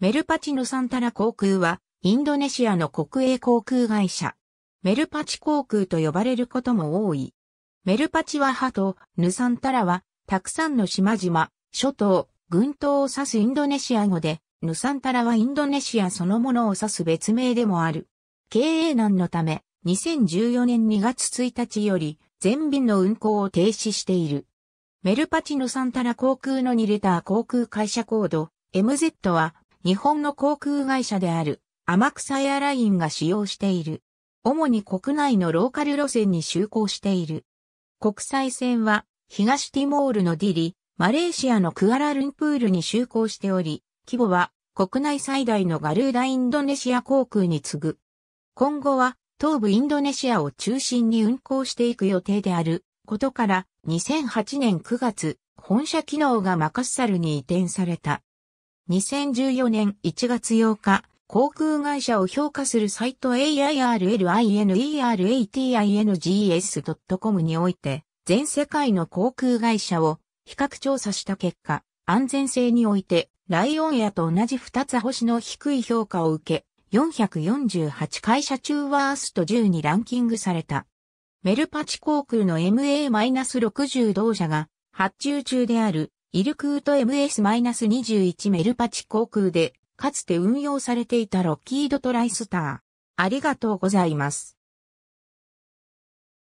メルパチのサンタラ航空は、インドネシアの国営航空会社。メルパチ航空と呼ばれることも多い。メルパチはハとヌサンタラは、たくさんの島々、諸島、群島を指すインドネシア語で、ヌサンタラはインドネシアそのものを指す別名でもある。経営難のため、2014年2月1日より、全便の運航を停止している。メルパチヌサンタラ航空の2レター航空会社コード、MZ は、日本の航空会社である、天草エアラインが使用している。主に国内のローカル路線に就航している。国際線は、東ティモールのディリ、マレーシアのクアラルンプールに就航しており、規模は国内最大のガルーダインドネシア航空に次ぐ。今後は東部インドネシアを中心に運航していく予定であることから2008年9月本社機能がマカッサルに移転された。2014年1月8日、航空会社を評価するサイト AIRLINERATINGS.com において、全世界の航空会社を比較調査した結果、安全性において、ライオンエと同じ2つ星の低い評価を受け、448会社中ワースト10にランキングされた。メルパチ航空の MA-60 同社が発注中であるイルクート MS-21 メルパチ航空で、かつて運用されていたロッキードトライスター。ありがとうございます。